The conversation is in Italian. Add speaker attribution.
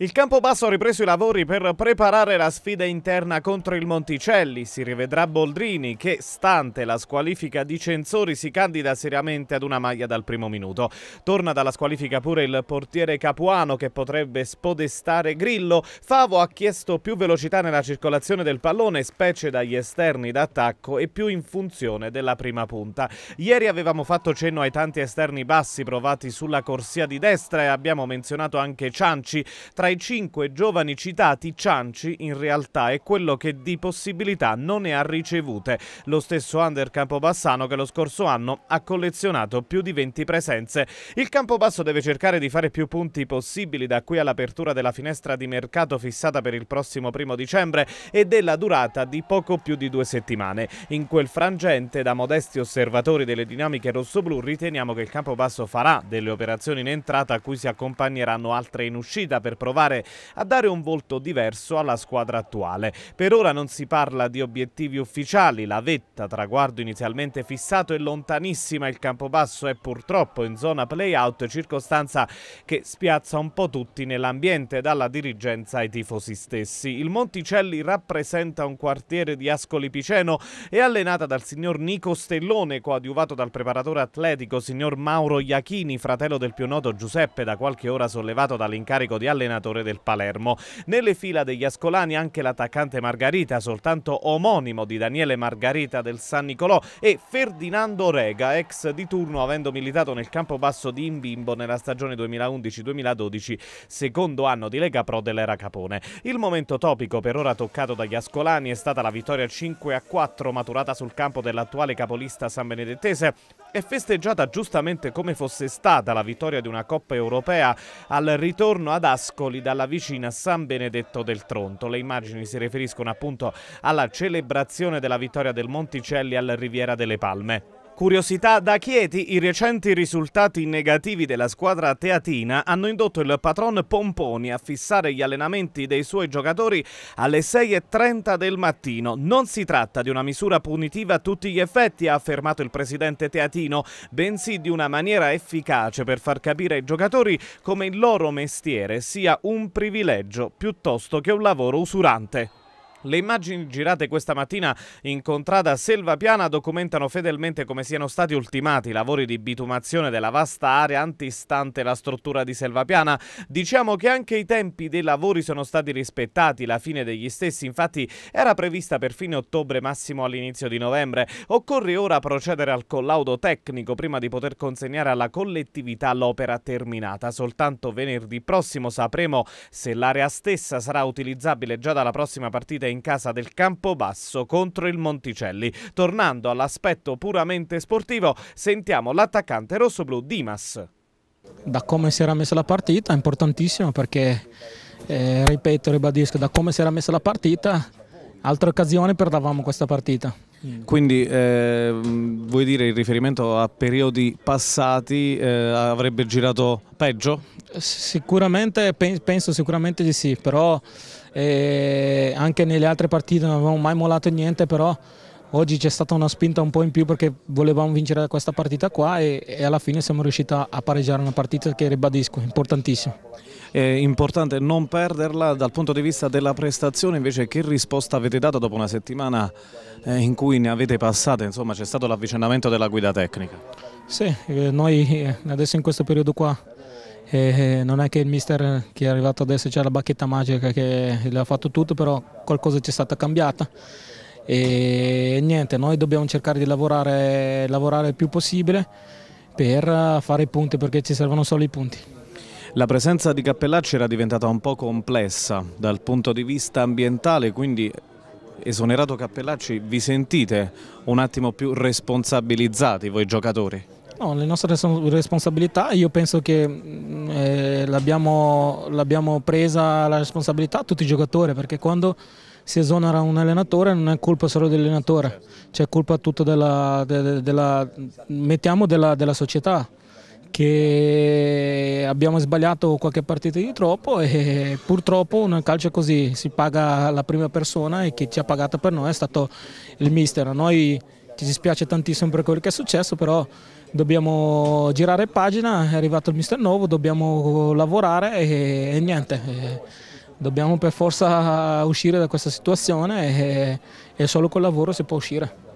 Speaker 1: Il Campobasso ha ripreso i lavori per preparare la sfida interna contro il Monticelli. Si rivedrà Boldrini che, stante la squalifica di Censori, si candida seriamente ad una maglia dal primo minuto. Torna dalla squalifica pure il portiere Capuano che potrebbe spodestare Grillo. Favo ha chiesto più velocità nella circolazione del pallone, specie dagli esterni d'attacco e più in funzione della prima punta. Ieri avevamo fatto cenno ai tanti esterni bassi provati sulla corsia di destra e abbiamo menzionato anche Cianci tra i cinque giovani citati, Cianci in realtà è quello che di possibilità non ne ha ricevute. Lo stesso Under Campobassano che lo scorso anno ha collezionato più di 20 presenze. Il Campobasso deve cercare di fare più punti possibili da qui all'apertura della finestra di mercato fissata per il prossimo primo dicembre e della durata di poco più di due settimane. In quel frangente, da modesti osservatori delle dinamiche rossoblu, riteniamo che il Campobasso farà delle operazioni in entrata a cui si accompagneranno altre in uscita per provare provare a dare un volto diverso alla squadra attuale. Per ora non si parla di obiettivi ufficiali, la vetta traguardo inizialmente fissato è lontanissima, il Campobasso è purtroppo in zona play-out, circostanza che spiazza un po' tutti nell'ambiente, dalla dirigenza ai tifosi stessi. Il Monticelli rappresenta un quartiere di Ascoli Piceno e allenata dal signor Nico Stellone, coadiuvato dal preparatore atletico signor Mauro Iachini, fratello del più noto Giuseppe, da qualche ora sollevato dall'incarico di allenatore giocatore del Palermo. Nelle fila degli Ascolani anche l'attaccante Margarita, soltanto omonimo di Daniele Margarita del San Nicolò e Ferdinando Rega, ex di turno avendo militato nel campo basso di Imbimbo nella stagione 2011-2012, secondo anno di Lega Pro dell'era Capone. Il momento topico per ora toccato dagli Ascolani è stata la vittoria 5-4 maturata sul campo dell'attuale capolista San Benedettese è festeggiata giustamente come fosse stata la vittoria di una Coppa europea al ritorno ad Ascoli dalla vicina San Benedetto del Tronto. Le immagini si riferiscono appunto alla celebrazione della vittoria del Monticelli al Riviera delle Palme. Curiosità da Chieti, i recenti risultati negativi della squadra teatina hanno indotto il patron Pomponi a fissare gli allenamenti dei suoi giocatori alle 6.30 del mattino. Non si tratta di una misura punitiva a tutti gli effetti, ha affermato il presidente teatino, bensì di una maniera efficace per far capire ai giocatori come il loro mestiere sia un privilegio piuttosto che un lavoro usurante. Le immagini girate questa mattina in contrada Selvapiana documentano fedelmente come siano stati ultimati i lavori di bitumazione della vasta area antistante la struttura di Selvapiana. Diciamo che anche i tempi dei lavori sono stati rispettati, la fine degli stessi infatti era prevista per fine ottobre massimo all'inizio di novembre. Occorre ora procedere al collaudo tecnico prima di poter consegnare alla collettività l'opera terminata. Soltanto venerdì prossimo sapremo se l'area stessa sarà utilizzabile già dalla prossima partita in in casa del Campobasso contro il Monticelli. Tornando all'aspetto puramente sportivo, sentiamo l'attaccante rossoblu Dimas.
Speaker 2: Da come si era messa la partita importantissimo perché, eh, ripeto, ribadisco, da come si era messa la partita, altre occasioni perdavamo questa partita.
Speaker 1: Quindi eh, vuoi dire in riferimento a periodi passati eh, avrebbe girato peggio?
Speaker 2: Sicuramente, penso sicuramente di sì, però e anche nelle altre partite non avevamo mai mollato niente però oggi c'è stata una spinta un po' in più perché volevamo vincere questa partita qua e, e alla fine siamo riusciti a pareggiare una partita che ribadisco, importantissima.
Speaker 1: È importante non perderla dal punto di vista della prestazione, invece che risposta avete dato dopo una settimana eh, in cui ne avete passate, insomma c'è stato l'avvicinamento della guida tecnica?
Speaker 2: Sì, eh, noi eh, adesso in questo periodo qua e non è che il mister eh, che è arrivato adesso c'è la bacchetta magica che l'ha fatto tutto, però qualcosa ci è stata cambiata. E niente, noi dobbiamo cercare di lavorare, lavorare il più possibile per eh, fare i punti perché ci servono solo i punti.
Speaker 1: La presenza di Cappellacci era diventata un po' complessa dal punto di vista ambientale, quindi esonerato Cappellacci vi sentite un attimo più responsabilizzati voi giocatori?
Speaker 2: No, le nostre responsabilità, io penso che mm, eh, l'abbiamo presa la responsabilità tutti i giocatori, perché quando si esonera un allenatore non è colpa solo dell'allenatore, c'è colpa tutta della, della, della mettiamo della, della società che abbiamo sbagliato qualche partita di troppo e purtroppo nel calcio è così, si paga la prima persona e chi ci ha pagato per noi è stato il mister. Noi ci dispiace tantissimo per quello che è successo, però dobbiamo girare pagina, è arrivato il mister nuovo, dobbiamo lavorare e, e niente. E, dobbiamo per forza uscire da questa situazione e, e solo col lavoro si può uscire.